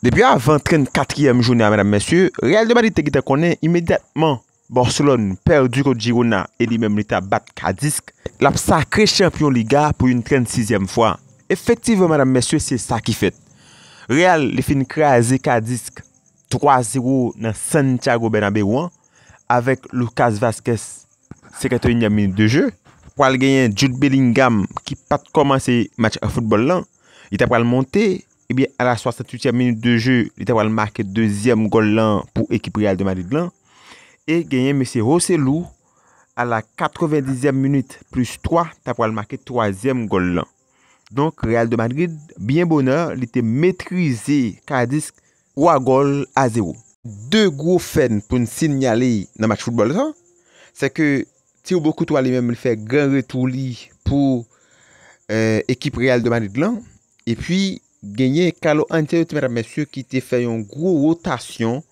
Depi avan 34èm jounè a mèdam mèsyè, Real de Madrid te kita konen imediatman Borsollon perdur o Girona e li mèm lita bat kadisk la sakre champion liga pou yon 36èm fwa. Efektive mèdam mèsyè, se sa ki fet. Real le fin kre a zekadisk 3-0 nan Santiago Benabéouan avèk Lucas Vazquez sekretaryen yon min de jè. Pwa l genyen Jude Bellingham ki pat komanse match a foutbol lan, ita pral monte Ebyen, eh a la 68e minute de jeu, li tap wale marke 2e gol lan pou ekip Real de Madrid lan. E genyen M. Roselou, a la 90e minute plus 3, tap wale marke 3e gol lan. Donk, Real de Madrid, byen bonheur, li te metrize kardisk 3 gol a 0. De gro fen pou n sinyale nan match football lan, se ke ti ou boku to alimem li fe gen re tou li pou ekip euh, Real de Madrid lan. Epyi, Genye kalo anter yo ti mèta mèsyo ki te fè yon gro rotasyon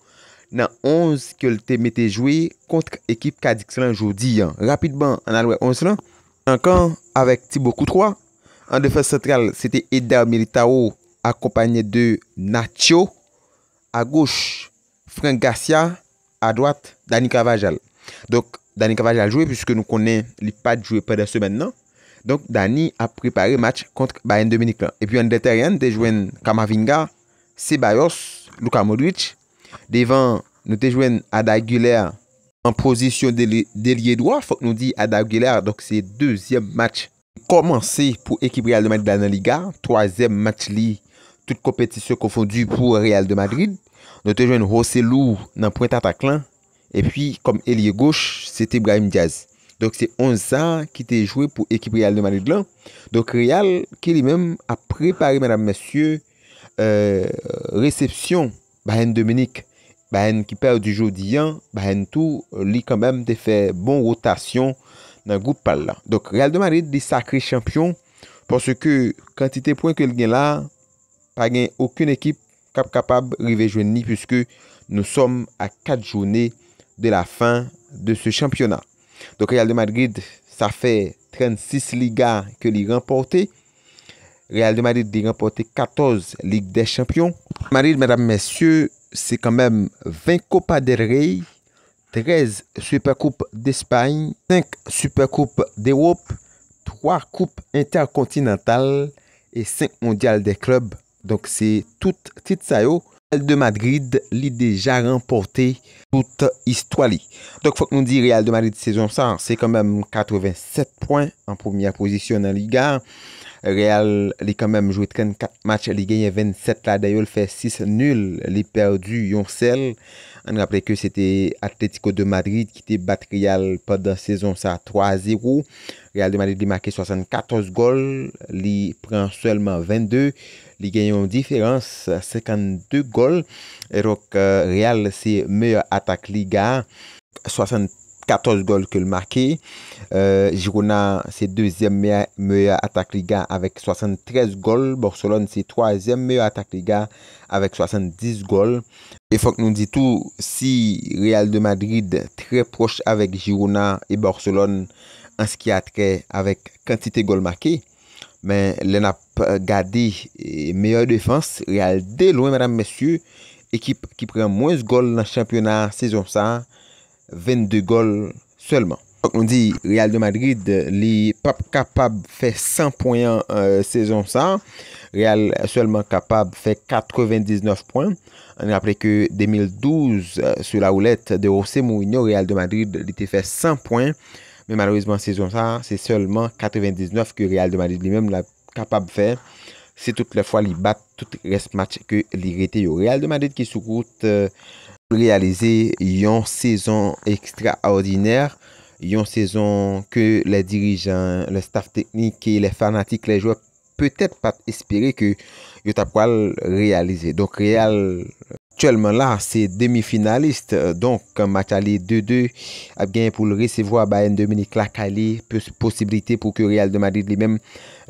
nan 11 ke l te mète jwe kontre ekip Kadikselan jodi yon. Rapidban an alwe 11 lan, ankan avèk Thibaut Coutrois, an defen central se te Eder Militao akompanyè de Nacho, a goch Frank Garcia, a doat Dani Kavajal. Donk Dani Kavajal jwe pwiske nou konen li pad jwe pè de semen non? nan. Donk Dani ap prepare match kontre Bayern Dominik lan. Epi an deteryan te jwen Kamavinga, Seba Yos, Luka Modric. Devan nou te jwen Adagüler en posisyon delye dwa. Fok nou di Adagüler, donk se dezyem match. Komanse pou ekip Real de Madrid la nan liga. Troazem match li, tout kompetisyon konfondu pou Real de Madrid. Nou te jwen Jose Lou nan pointe atak lan. Epi kom elye goch, se te Brahim Diaz. Donk se 11 sa ki te jwè pou ekip Real de Madrid lan. Donk Real ki li menm aprepari mèdame mèsyè euh, resepsyon bahen Dominic. Bahen ki perdi jou diyan. Bahen tou li kanmen te fè bon rotasyon nan goupal la. Donk Real de Madrid li sakri champyon porsè ke kantite point ke li gen la pa gen akoun ekip kap kapab rive jwen ni porsè ke nou som a 4 jounè de la fin de se champyonat. Donc, Real de Madrid, ça fait 36 ligas que les remporté. Real de Madrid a remporté 14 Ligues des Champions. Madrid, mesdames, messieurs, c'est quand même 20 Copa del Rey, 13 Supercoupes d'Espagne, 5 Supercoupes d'Europe, 3 Coupes intercontinentales et 5 Mondiales des clubs. Donc, c'est tout titre Real de Madrid l'a déjà remporté toute histoire. Donc faut que nous dit Real de Madrid saison 100, c'est quand même 87 points en première position dans la Liga. Real li kanmem jowe 34 match, li genye 27 la, dayo li fe 6 nul, li perdu yon sel. An rapre ke se te Atletico de Madrid ki te bat Real padan sezon sa 3-0. Real de Madrid li make 74 gol, li pren selman 22, li genye yon diferans 52 gol. E rok, euh, Real se meyo atak li ga 73. 14 gol ke l marke, euh, Girona se 2e meyo atak liga, avèk 73 gol, Borsolone se 3e meyo atak liga, avèk 70 gol, e fòk nou di tou, si Real de Madrid, tre proche avèk Girona, e Borsolone, ans ki atre avèk kantite gol marke, men lè nap gade meyo defans, Real de loun, ekip ki pren mwens gol nan championat sezon sa, 22 gol selman. On di Real de Madrid li pap kapab fe 100 poyen euh, sezon sa. Real selman kapab fe 99 poyen. An apre ke 2012, sou la oulet de José Mourinho, Real de Madrid li te fe 100 poyen. Men malouizman sezon sa, se selman 99 ke Real de Madrid li men la kapab fe. Se tout le fwa li bat, tout res match ke li rete yo. Real de Madrid ki soukout... Realize yon sezon ekstra ordiner, yon sezon ke le dirijan, le staff teknik, le fanatik, le jouè, petèp pat espere ke yon tapwal realize. Donk Real, tchèlman la, se demi-finalist, donk match a li 2-2, ap gen pou le resevo a bayen Dominique Lacalé, posibilite pou ke Real de Madrid li men,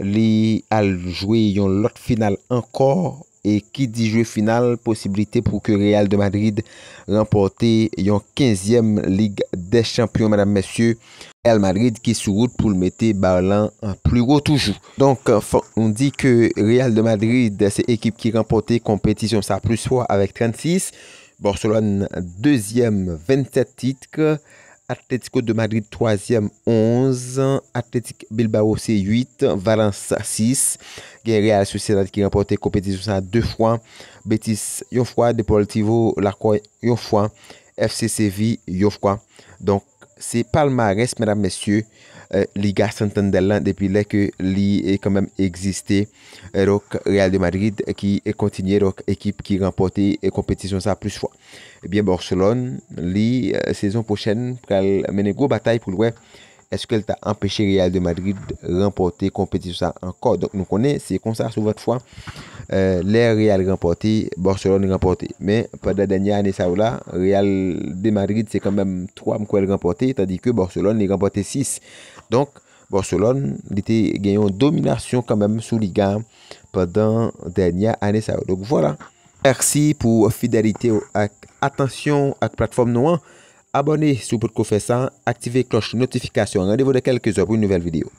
li al jwe yon lot final ankor, et qui dit jeu final possibilité pour que Real de Madrid remporte yon 15e Ligue des Champions, madame, messieurs. El Madrid qui sur route pour le mettre Berlin, en plus haut toujours. Donc, on dit que Real de Madrid, c'est l'équipe qui remporte compétition ça plus fois avec 36. Barcelone, deuxième, 27 titres. Atletico de Madrid 3e 11, Atletic Bilbao C8, Valencia 6, Guerrera Sucedad ki rempote kompetisyon sa 2 fwa, Betis yon fwa, Deportivo lakon yon fwa, FCCV yon fwa. Donk se pal ma res mèdame mèsyè. Euh, Liga Santander lan depi le ke li e kamem egziste rok Real de Madrid ki euh, kontinye rok ekip ki rempote e euh, kompetisyon sa plus fwa. Ebyen eh Barcelona, li sezon pochen pral mene gro batay pou lwe est-ce qu'elle t'a empêché Real de Madrid de remporter compétition ça encore Donc nous connaissons, c'est comme ça souvent foi fois, euh, les Real remporté, Barcelone remporté. Mais pendant la dernière année, ça là, Real de Madrid, c'est quand même 3 qu'elle remporté, tandis que Barcelone a remporté 6. Donc, Barcelone était gagné une domination quand même sous Liga pendant la dernière année. Ça. Donc voilà. Merci pour fidélité, et attention à la plateforme noire. Abonnez si vous pouvez faire ça, activez cloche notification. Rendez-vous dans quelques heures pour une nouvelle vidéo.